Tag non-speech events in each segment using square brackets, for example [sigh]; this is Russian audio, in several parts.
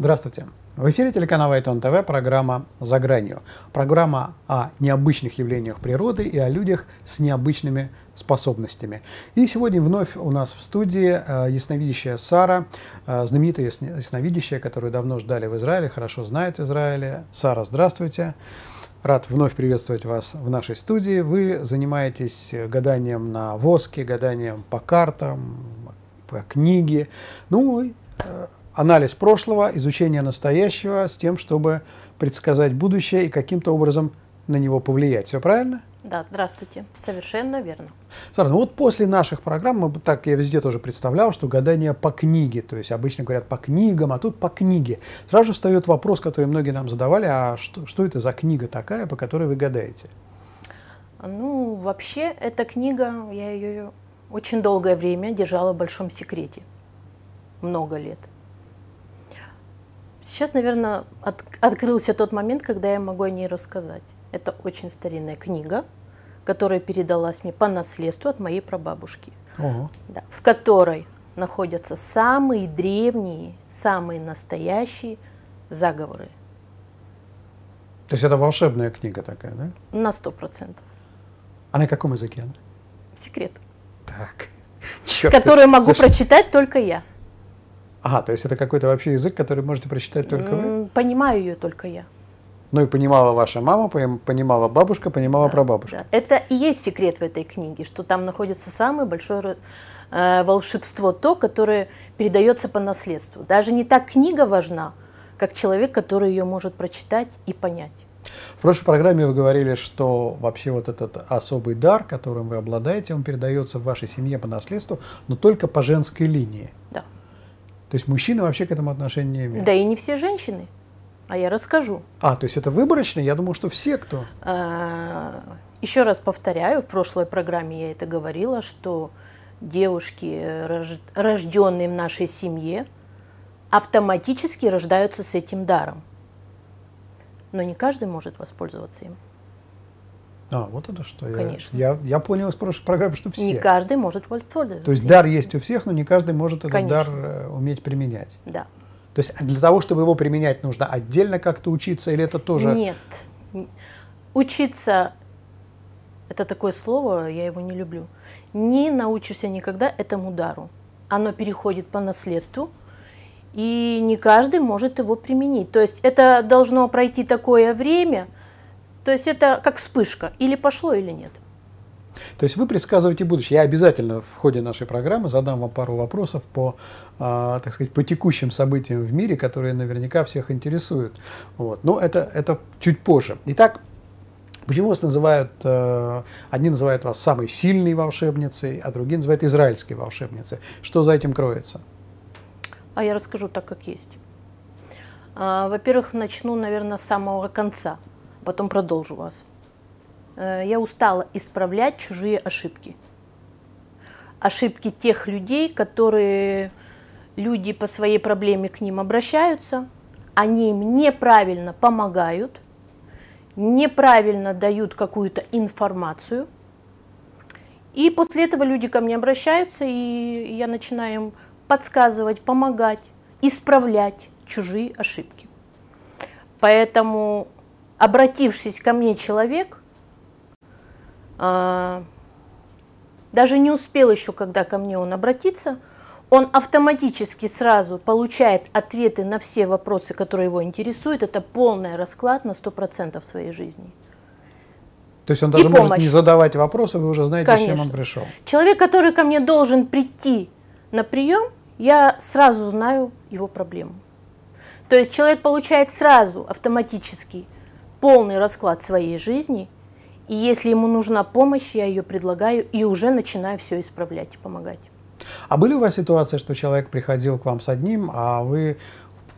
Здравствуйте. В эфире телеканала Айтон ТВ программа «За гранью». Программа о необычных явлениях природы и о людях с необычными способностями. И сегодня вновь у нас в студии э, ясновидящая Сара, э, знаменитая ясновидящая, которую давно ждали в Израиле, хорошо знает Израиле. Сара, здравствуйте. Рад вновь приветствовать вас в нашей студии. Вы занимаетесь гаданием на воске, гаданием по картам, по книге. Ну, э, анализ прошлого, изучение настоящего с тем, чтобы предсказать будущее и каким-то образом на него повлиять. Все правильно? Да, здравствуйте. Совершенно верно. Сара, ну вот после наших программ, мы, так я везде тоже представлял, что гадание по книге, то есть обычно говорят по книгам, а тут по книге. Сразу же встает вопрос, который многие нам задавали, а что, что это за книга такая, по которой вы гадаете? Ну, вообще, эта книга, я ее очень долгое время держала в большом секрете. Много лет. Сейчас, наверное, от, открылся тот момент, когда я могу о ней рассказать. Это очень старинная книга, которая передалась мне по наследству от моей прабабушки, Ого. Да, в которой находятся самые древние, самые настоящие заговоры. То есть это волшебная книга такая, да? На сто процентов. А на каком языке она? Секрет. Так. [laughs] Черт, который могу прочитать только я. Ага, то есть это какой-то вообще язык, который можете прочитать только вы? Понимаю ее только я. Ну и понимала ваша мама, понимала бабушка, понимала да, прабабушка. Да. Это и есть секрет в этой книге, что там находится самое большое э, волшебство, то, которое передается по наследству. Даже не так книга важна, как человек, который ее может прочитать и понять. В прошлой программе вы говорили, что вообще вот этот особый дар, которым вы обладаете, он передается в вашей семье по наследству, но только по женской линии. Да. То есть мужчины вообще к этому отношения не имеют. Да и не все женщины. А я расскажу. А, то есть это выборочно? Я думал, что все кто. А, еще раз повторяю, в прошлой программе я это говорила, что девушки, рожденные в нашей семье, автоматически рождаются с этим даром. Но не каждый может воспользоваться им. А, вот это что. Конечно. Я, я, я понял из прошлой программы, что все. Не каждый может вольфольдовать. То есть дар есть у всех, но не каждый может этот Конечно. дар э, уметь применять. Да. То есть для того, чтобы его применять, нужно отдельно как-то учиться или это тоже... Нет. Учиться – это такое слово, я его не люблю. Не научишься никогда этому дару. Оно переходит по наследству, и не каждый может его применить. То есть это должно пройти такое время – то есть это как вспышка, или пошло, или нет. То есть вы предсказываете будущее. Я обязательно в ходе нашей программы задам вам пару вопросов по, э, так сказать, по текущим событиям в мире, которые наверняка всех интересуют. Вот. Но это, это чуть позже. Итак, почему вас называют, э, одни называют вас самой сильной волшебницей, а другие называют израильской волшебницей? Что за этим кроется? А я расскажу так, как есть. А, во-первых, начну, наверное, с самого конца – потом продолжу вас. Э, я устала исправлять чужие ошибки. Ошибки тех людей, которые люди по своей проблеме к ним обращаются, они им неправильно помогают, неправильно дают какую-то информацию. И после этого люди ко мне обращаются, и я начинаю им подсказывать, помогать, исправлять чужие ошибки. Поэтому обратившись ко мне человек, э, даже не успел еще, когда ко мне он обратится, он автоматически сразу получает ответы на все вопросы, которые его интересуют. Это полный расклад на 100% своей жизни. То есть он даже может не задавать вопросы, вы уже знаете, Конечно. с чем он пришел. Человек, который ко мне должен прийти на прием, я сразу знаю его проблему. То есть человек получает сразу автоматически полный расклад своей жизни, и если ему нужна помощь, я ее предлагаю и уже начинаю все исправлять и помогать. А были у вас ситуации, что человек приходил к вам с одним, а вы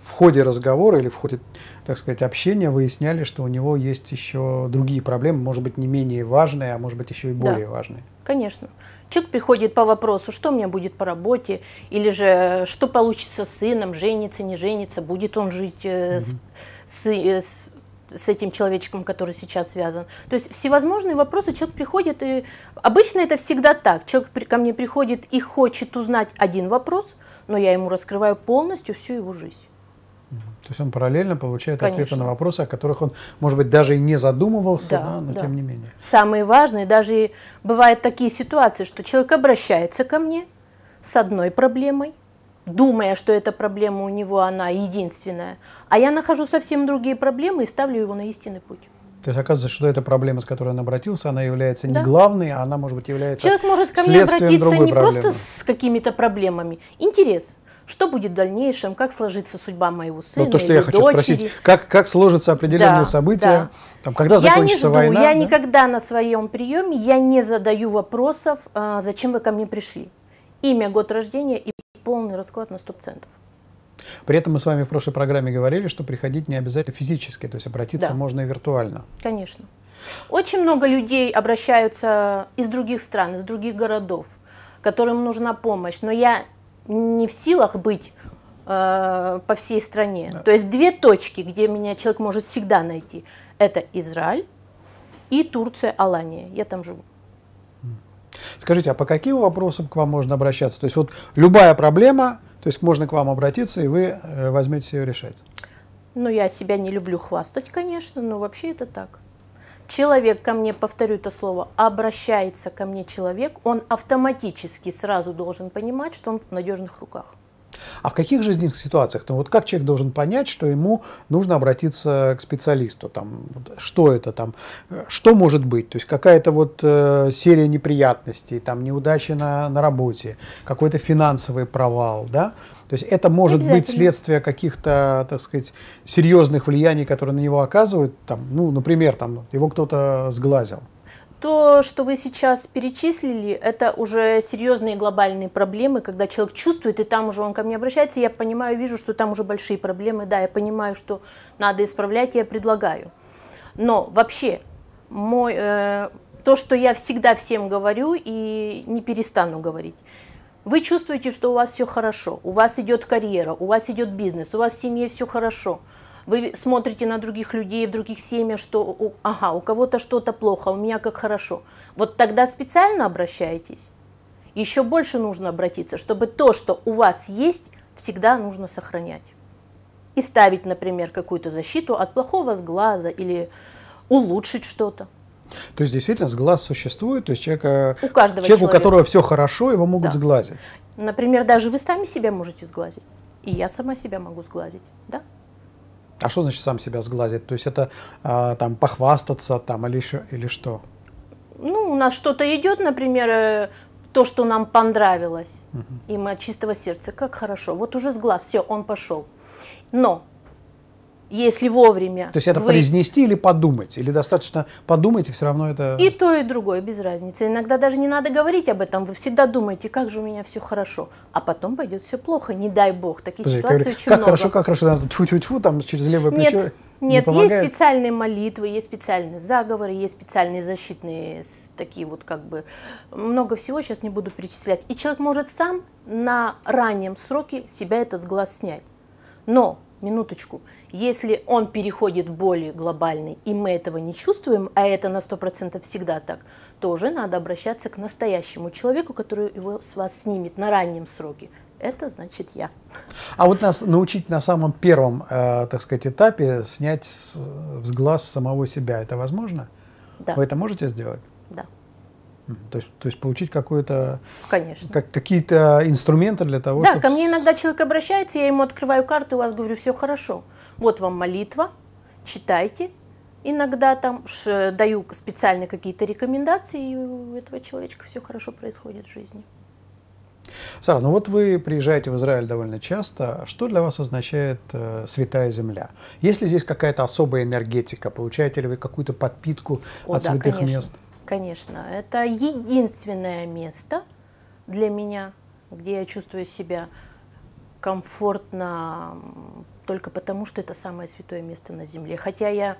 в ходе разговора или в ходе, так сказать, общения выясняли, что у него есть еще другие проблемы, может быть, не менее важные, а может быть, еще и более да, важные? Конечно. Человек приходит по вопросу, что у меня будет по работе, или же что получится с сыном, женится, не женится, будет он жить mm с, с, э, с с этим человечком, который сейчас связан. То есть всевозможные вопросы человек приходит, и обычно это всегда так. Человек ко мне приходит и хочет узнать один вопрос, но я ему раскрываю полностью всю его жизнь. То есть он параллельно получает Конечно. ответы на вопросы, о которых он, может быть, даже и не задумывался, да, да, но да. тем не менее. Самые важные, даже бывают такие ситуации, что человек обращается ко мне с одной проблемой, думая, что эта проблема у него, она единственная. А я нахожу совсем другие проблемы и ставлю его на истинный путь. То есть оказывается, что эта проблема, с которой он обратился, она является да. не главной, а она, может быть, является Человек может ко мне обратиться не проблемы. просто с какими-то проблемами. Интерес. Что будет в дальнейшем, как сложится судьба моего ну, сына? Ну, то, что или я хочу дочери. спросить, как, как сложится определенные да, события, да. Там, когда я закончится не жду, война? Я да? никогда на своем приеме я не задаю вопросов, а, зачем вы ко мне пришли. Имя, год рождения и полный расклад на стоп-центов. При этом мы с вами в прошлой программе говорили, что приходить не обязательно физически, то есть обратиться да. можно и виртуально. Конечно. Очень много людей обращаются из других стран, из других городов, которым нужна помощь, но я не в силах быть э, по всей стране. Да. То есть две точки, где меня человек может всегда найти, это Израиль и Турция, Алания. Я там живу. Скажите, а по каким вопросам к вам можно обращаться? То есть вот любая проблема, то есть можно к вам обратиться, и вы э, возьмете ее решать. Ну, я себя не люблю хвастать, конечно, но вообще это так. Человек ко мне, повторю это слово, обращается ко мне человек, он автоматически сразу должен понимать, что он в надежных руках. А в каких жизненных ситуациях? Ну, вот как человек должен понять, что ему нужно обратиться к специалисту? Там, что это там? Что может быть? То есть какая-то вот э, серия неприятностей, там, неудачи на, на работе, какой-то финансовый провал, да? То есть это может быть следствие каких-то, так сказать, серьезных влияний, которые на него оказывают. Там, ну, например, там, его кто-то сглазил то, что вы сейчас перечислили, это уже серьезные глобальные проблемы, когда человек чувствует, и там уже он ко мне обращается, я понимаю, вижу, что там уже большие проблемы, да, я понимаю, что надо исправлять, я предлагаю. Но вообще, мой, э, то, что я всегда всем говорю и не перестану говорить, вы чувствуете, что у вас все хорошо, у вас идет карьера, у вас идет бизнес, у вас в семье все хорошо – вы смотрите на других людей в других семьях, что ага, у кого-то что-то плохо, а у меня как хорошо. Вот тогда специально обращайтесь. Еще больше нужно обратиться, чтобы то, что у вас есть, всегда нужно сохранять. И ставить, например, какую-то защиту от плохого сглаза или улучшить что-то. То есть действительно сглаз существует, то есть человека, у каждого человека. у которого все хорошо, его могут да. сглазить. Например, даже вы сами себя можете сглазить. И я сама себя могу сглазить, да? А что значит сам себя сглазить? То есть это а, там похвастаться там или еще или что? Ну, у нас что-то идет, например, э, то, что нам понравилось, угу. и мы от чистого сердца, как хорошо, вот уже сглаз, все, он пошел. Но если вовремя. То есть это вы... произнести или подумать? Или достаточно подумать, и все равно это... И то, и другое, без разницы. Иногда даже не надо говорить об этом. Вы всегда думаете, как же у меня все хорошо. А потом пойдет все плохо, не дай бог. Такие Подожди, ситуации говорю, очень как много. Как хорошо, как хорошо, надо тьфу-тьфу-тьфу, там через левое плечо... Нет, не есть специальные молитвы, есть специальные заговоры, есть специальные защитные такие вот как бы много всего сейчас не буду перечислять. И человек может сам на раннем сроке себя этот глаз снять. Но минуточку, если он переходит в более глобальный, и мы этого не чувствуем, а это на 100% всегда так, тоже надо обращаться к настоящему человеку, который его с вас снимет на раннем сроке. Это значит я. А вот нас научить на самом первом, э, так сказать, этапе снять с, с глаз самого себя, это возможно? Да. Вы это можете сделать? Да. То есть, то есть получить какое-то, Конечно. Как, какие-то инструменты для того, да, чтобы... Да, ко мне иногда человек обращается, я ему открываю карту и у вас говорю, все хорошо. Вот вам молитва, читайте. Иногда там ш, даю специально какие-то рекомендации, и у этого человечка все хорошо происходит в жизни. Сара, ну вот вы приезжаете в Израиль довольно часто. Что для вас означает э, святая земля? Есть ли здесь какая-то особая энергетика? Получаете ли вы какую-то подпитку О, от да, святых конечно. мест? Конечно, это единственное место для меня, где я чувствую себя комфортно только потому, что это самое святое место на земле. Хотя я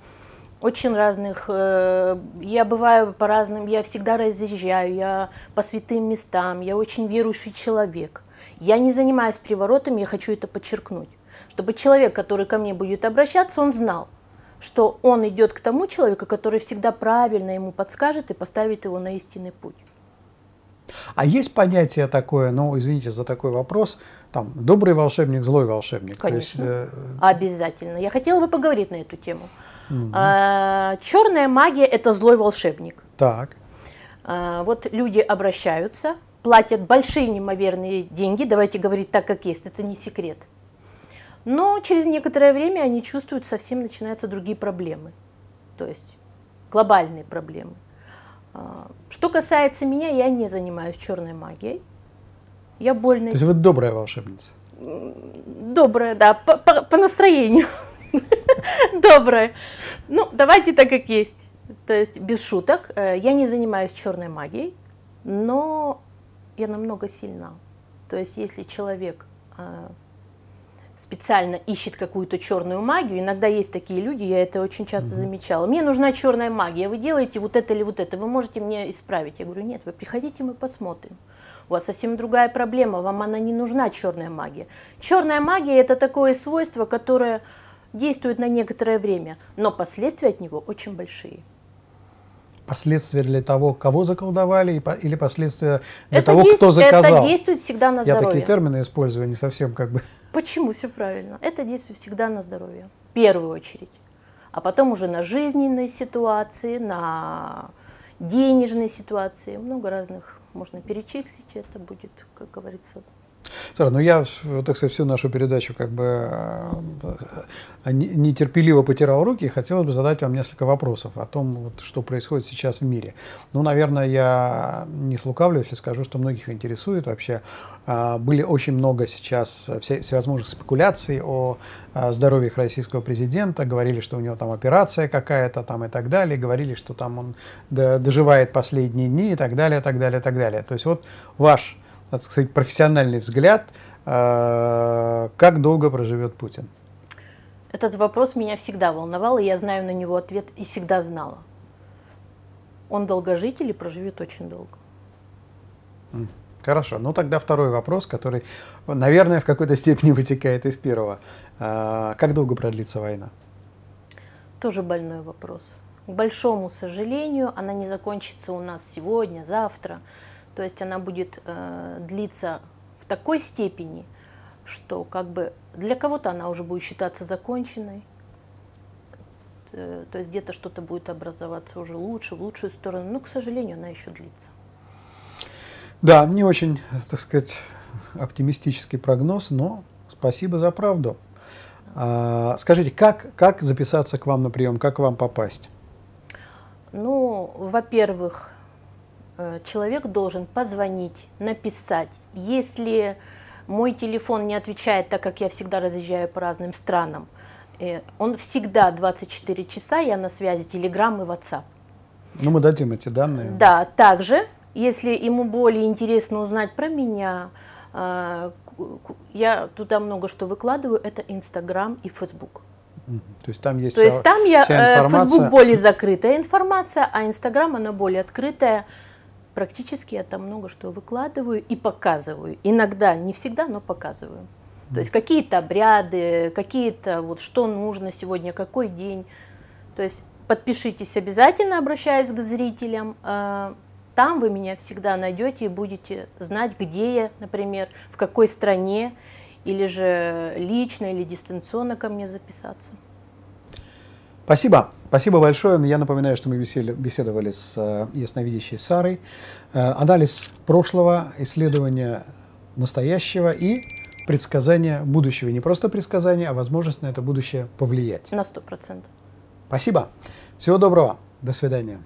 очень разных, э, я бываю по разным, я всегда разъезжаю, я по святым местам, я очень верующий человек. Я не занимаюсь приворотами, я хочу это подчеркнуть, чтобы человек, который ко мне будет обращаться, он знал – что он идет к тому человеку, который всегда правильно ему подскажет и поставит его на истинный путь. А есть понятие такое, ну, извините за такой вопрос, там, добрый волшебник, злой волшебник. Конечно. То есть, э... Обязательно. Я хотела бы поговорить на эту тему. Угу. А, черная магия – это злой волшебник. Так. А, вот люди обращаются, платят большие неимоверные деньги, давайте говорить так, как есть, это не секрет – но через некоторое время они чувствуют, совсем начинаются другие проблемы, то есть глобальные проблемы. А, что касается меня, я не занимаюсь черной магией. Я больно... То есть вы добрая волшебница? Добрая, да, по, по, по настроению. [laughs] Добрая. Ну, давайте так, как есть. То есть, без шуток, э, я не занимаюсь черной магией, но я намного сильна. То есть, если человек а, специально ищет какую-то черную магию. Иногда есть такие люди, я это очень часто замечала. Мне нужна черная магия, вы делаете вот это или вот это, вы можете мне исправить. Я говорю, нет, вы приходите, мы посмотрим. У вас совсем другая проблема, вам она не нужна, черная магия. Черная магия это такое свойство, которое действует на некоторое время, но последствия от него очень большие последствия для того, кого заколдовали, или последствия для это того, есть, кто заказал. Это действует всегда на здоровье. Я такие термины использую, не совсем как бы. Почему все правильно? Это действует всегда на здоровье, в первую очередь. А потом уже на жизненные ситуации, на денежные ситуации, много разных можно перечислить, это будет, как говорится, Сара, ну я, так сказать, всю нашу передачу как бы э, нетерпеливо потирал руки и хотелось бы задать вам несколько вопросов о том, вот, что происходит сейчас в мире. Ну, наверное, я не слукавлю, если скажу, что многих интересует вообще. Э, были очень много сейчас всевозможных спекуляций о э, здоровье российского президента. Говорили, что у него там операция какая-то там и так далее. Говорили, что там он доживает последние дни и так далее, и так далее, и так далее. То есть вот ваш так сказать, профессиональный взгляд, э, как долго проживет Путин? Этот вопрос меня всегда волновал, и я знаю на него ответ и всегда знала. Он долгожитель и проживет очень долго. Хорошо. Ну тогда второй вопрос, который, наверное, в какой-то степени вытекает из первого. Э, как долго продлится война? Тоже больной вопрос. К большому сожалению, она не закончится у нас сегодня, завтра. То есть она будет э, длиться в такой степени, что как бы для кого-то она уже будет считаться законченной, э, то есть где-то что-то будет образоваться уже лучше, в лучшую сторону, но, ну, к сожалению, она еще длится. Да, не очень, так сказать, оптимистический прогноз, но спасибо за правду. А, скажите, как, как записаться к вам на прием, как к вам попасть? Ну, во-первых, Э, человек должен позвонить, написать. Если мой телефон не отвечает, так как я всегда разъезжаю по разным странам, э, он всегда 24 часа, я на связи Telegram и WhatsApp. Ну, мы дадим эти данные. Да, также, если ему более интересно узнать про меня, э, я туда много что выкладываю, это Инстаграм и Фейсбук. То есть там есть То вся, есть там я, вся информация. Facebook более закрытая информация, а Инстаграм она более открытая. Практически я там много что выкладываю и показываю. Иногда, не всегда, но показываю. То есть какие-то обряды, какие-то вот что нужно сегодня, какой день. То есть подпишитесь обязательно, обращаюсь к зрителям. А, там вы меня всегда найдете и будете знать, где я, например, в какой стране, или же лично, или дистанционно ко мне записаться. Спасибо. Спасибо большое. Я напоминаю, что мы беседовали с э, ясновидящей Сарой. Э, анализ прошлого, исследование настоящего и предсказание будущего. И не просто предсказание, а возможность на это будущее повлиять. На сто процентов. Спасибо. Всего доброго. До свидания.